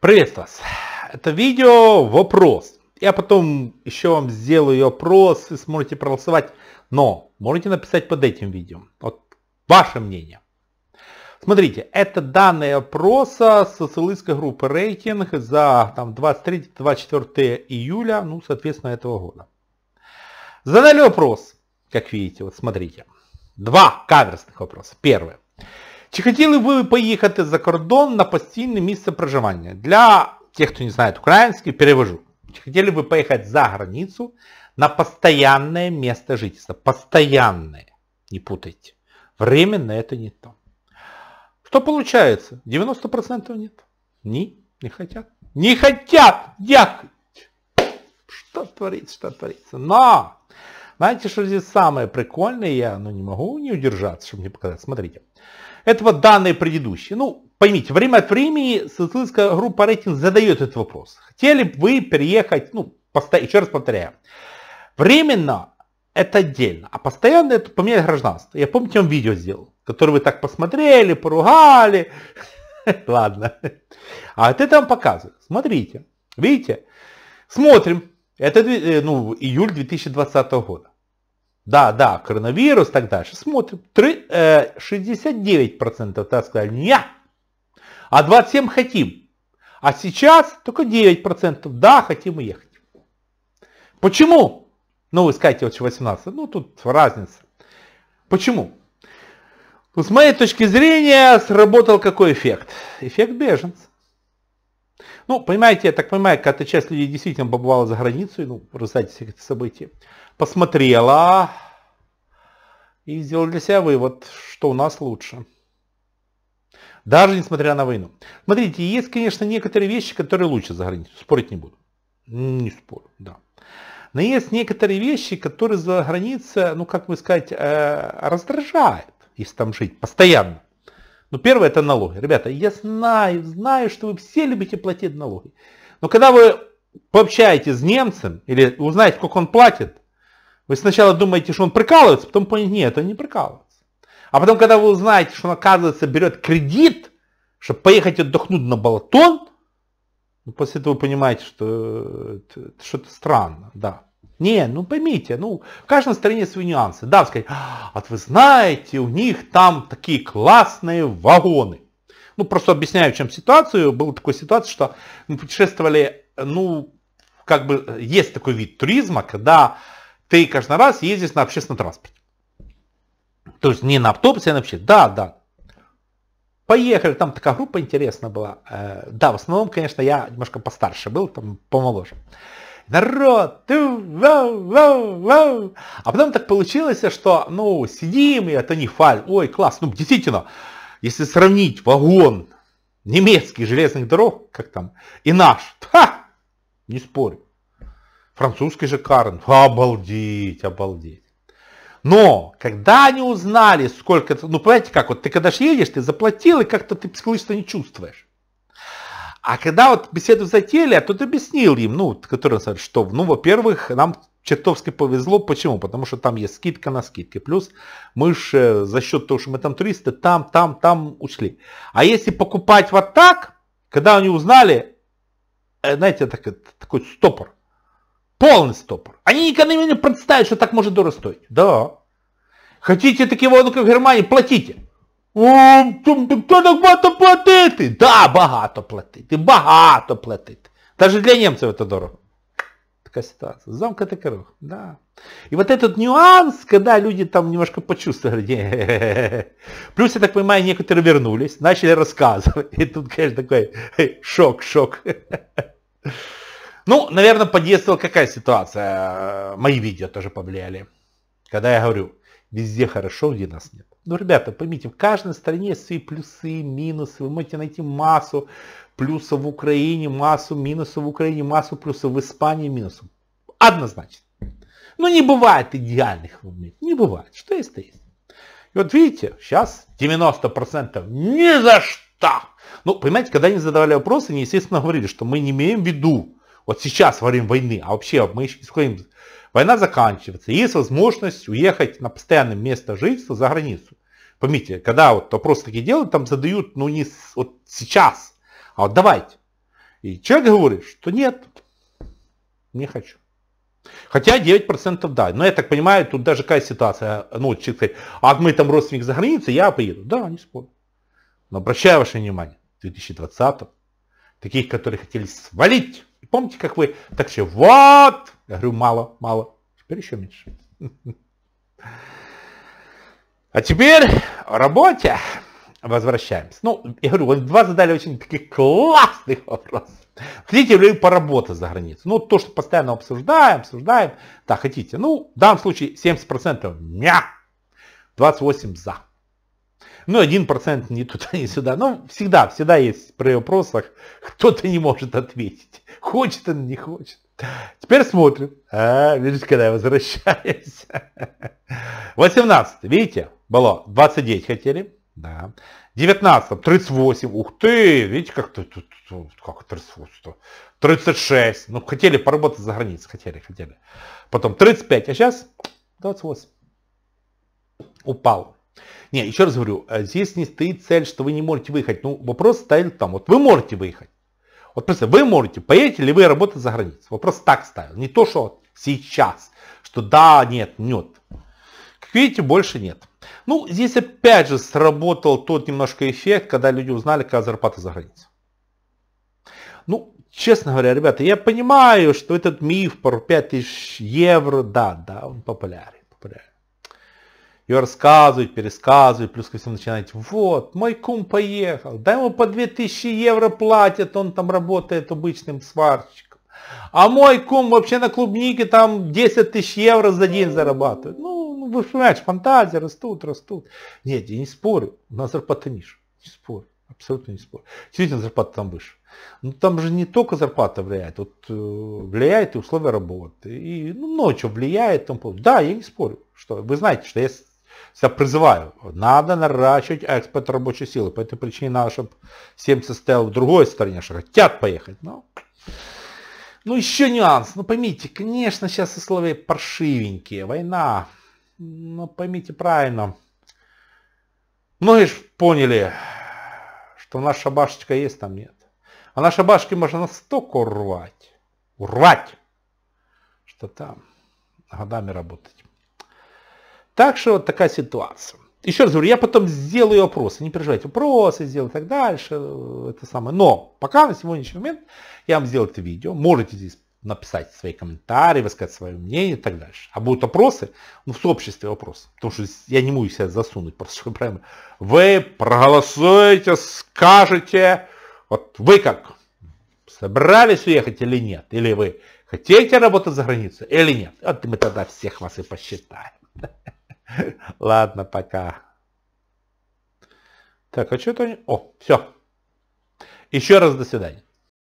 Приветствую вас. Это видео вопрос. Я потом еще вам сделаю опрос и сможете проголосовать. Но можете написать под этим видео. Вот ваше мнение. Смотрите, это данные опроса социалистской группы рейтинг за 23-24 июля, ну, соответственно, этого года. Задали опрос, как видите, вот смотрите. Два каверсных вопроса. Первый. Чи хотіли б ви поїхати за кордон на постійне місце проживання? Для тех, кто не знает украинский, перевожу. Хотели бы поехать за границу на постоянное место жительства. Постоянное. Не путайте. Временно это не то. Что получается? 90% нет. Не, не хотят. Не хотят ехать. Что творится, что творится. Но, знаете, что здесь самое прикольное? Я ну, не могу не удержаться, чтобы не показать. Смотрите. Это вот данные предыдущие. Ну, поймите, время от времени социалистская группа рейтинг задает этот вопрос. Хотели бы вы переехать, ну, еще раз повторяю, временно это отдельно, а постоянно это поменять гражданство. Я помню, я вам видео сделал, которое вы так посмотрели, поругали. Ладно. А вот это вам показывает. Смотрите. Видите? Смотрим. Это э, ну, июль 2020 года. Да, да, коронавирус, и так дальше. Смотрим. 3, э, 69% так сказали, не, а 27 хотим. А сейчас только 9%, да, хотим уехать. Почему? Ну, вы скажете, вот 18, ну тут разница. Почему? Ну, с моей точки зрения, сработал какой эффект? Эффект беженца. Ну, понимаете, я так понимаю, какая-то часть людей действительно побывала за границу, ну, в результате всех этих событий посмотрела и сделала для себя вывод, что у нас лучше. Даже несмотря на войну. Смотрите, есть, конечно, некоторые вещи, которые лучше за границу. Спорить не буду. Не спорю, да. Но есть некоторые вещи, которые за границей, ну, как бы сказать, э, раздражает если там жить постоянно. Ну, первое, это налоги. Ребята, я знаю, знаю, что вы все любите платить налоги. Но когда вы пообщаетесь с немцем или узнаете, как он платит, вы сначала думаете, что он прикалывается, потом понимаете, нет, он не прикалывается. А потом, когда вы узнаете, что он, оказывается, берет кредит, чтобы поехать отдохнуть на Балатон, ну, после этого вы понимаете, что э, что-то странно, да. Не, ну поймите, ну в каждой стране свои нюансы. Да, сказать, а вы знаете, у них там такие классные вагоны. Ну просто объясняю, в чем ситуацию. Была такая ситуация, что мы путешествовали, ну как бы э, есть такой вид туризма, когда ты каждый раз ездишь на общественном транспорте. То есть не на автобусе, а на общественном. Да, да. Поехали, там такая группа интересная была. Э, да, в основном, конечно, я немножко постарше был, там помоложе. Народ, ты, вау, вау, вау. А потом так получилось, что, ну, сидим, и это не фаль. Ой, класс, ну, действительно, если сравнить вагон немецких железных дорог, как там, и наш, ха, не спорю французский же Карен. Обалдеть, обалдеть. Но, когда они узнали, сколько... это, Ну, понимаете, как вот ты когда едешь, ты заплатил, и как-то ты психологически не чувствуешь. А когда вот беседу затеяли, а тут объяснил им, ну, который сказал, что, ну, во-первых, нам чертовски повезло. Почему? Потому что там есть скидка на скидки. Плюс мы же э, за счет того, что мы там туристы, там, там, там ушли. А если покупать вот так, когда они узнали, э, знаете, так, э, такой стопор. Полный стопор. Они никогда не представят, что так может дорого стоить. Да. Хотите такие воду, как в Германии? платите. О, хто так багато платити? Да, богато платит, богато платит. Даже для немцев это дорого. Такая ситуация. Замка Токаров, да. И вот этот нюанс, когда люди там немножко почувствовали. Не -е -е -е Плюс, я так понимаю, некоторые вернулись, начали рассказывать. И тут, конечно, такой шок, шок. Ну, наверное, подействовала какая ситуация. Мои видео тоже повлияли. Когда я говорю, везде хорошо, где нас нет. Ну, ребята, поймите, в каждой стране свои плюсы, минусы. Вы можете найти массу плюсов в Украине, массу минусов в Украине, массу плюсов в Испании, минусов. Однозначно. Но не бывает идеальных моментов. Не бывает. Что есть, то есть. И вот видите, сейчас 90% ни за что. Ну, понимаете, когда они задавали вопросы, они, естественно, говорили, что мы не имеем в виду вот сейчас, во время войны, а вообще мы еще не сходим. Война заканчивается, есть возможность уехать на постоянное место жительства за границу. Помните, когда вот вопрос такие делают, там задают, ну не с, вот сейчас, а вот давайте. И человек говорит, что нет, не хочу. Хотя 9% да. Но я так понимаю, тут даже какая ситуация. Ну, человек говорит, а мы там родственник за границей, я поеду. Да, не спорю. Но обращаю ваше внимание, в 2020 таких, которые хотели свалить Помните, как вы так все, вот! Я говорю, мало, мало. Теперь еще меньше. А теперь о работе возвращаемся. Ну, я говорю, вот два задали очень такие классных вопросов. Хотите ли вы поработать за границей? Ну, то, что постоянно обсуждаем, обсуждаем. Да, хотите. Ну, в данном случае 70% мя, 28 за ну 1% не туда, ни сюда. Но ну, всегда, всегда есть при вопросах, кто-то не может ответить. Хочет он, не хочет. Теперь смотрим. А, видите, когда я возвращаюсь. 18, видите, было 29 хотели. Да. 19, 38, ух ты, видите, как тут, тут, тут как 38, 36, ну хотели поработать за границей, хотели, хотели. Потом 35, а сейчас 28. Упал. Не, еще раз говорю, э, здесь не стоит цель, что вы не можете выехать. Ну, вопрос стоит там, вот вы можете выехать. Вот просто вы можете, поедете ли вы работать за границу. Вопрос так ставил, не то, что сейчас, что да, нет, нет. Как видите, больше нет. Ну, здесь опять же сработал тот немножко эффект, когда люди узнали, какая зарплата за границей. Ну, честно говоря, ребята, я понимаю, что этот миф про 5000 евро, да, да, он популярен ее рассказывать, пересказывать, плюс ко всему начинать, вот, мой кум поехал, да ему по 2000 евро платят, он там работает обычным сварщиком. А мой кум вообще на клубнике там 10 тысяч евро за день зарабатывает. Ну, ну вы понимаете, фантазии растут, растут. Нет, я не спорю, у нас зарплата ниже, не спорю. Абсолютно не спорю. Действительно, зарплата там выше. Но там же не только зарплата влияет. Вот, э, влияет и условия работы. И ну, много влияет. Там, да, я не спорю. Что, вы знаете, что я я призываю, надо наращивать экспорт рабочей силы. По этой причине надо, чтобы семьи стоял в другой стране, что хотят поехать. Но... Ну, еще нюанс. Ну, поймите, конечно, сейчас условия паршивенькие. Война. Ну, поймите правильно. Многие же поняли, что наша башечка есть, там нет. А наши башки можно настолько урвать, урвать, что там годами работать. Так что вот такая ситуация. Еще раз говорю, я потом сделаю опросы, не переживайте, опросы сделаю и так дальше, э, это самое. Но пока на сегодняшний момент я вам сделал это видео, можете здесь написать свои комментарии, высказать свое мнение и так дальше. А будут опросы, ну в сообществе вопрос, потому что я не могу себя засунуть, просто чтобы прямо вы проголосуете, скажете, вот вы как, собрались уехать или нет, или вы хотите работать за границей или нет. Вот мы тогда всех вас и посчитаем. Ладно, пока. Так, а что-то... О, все. Еще раз до свидания.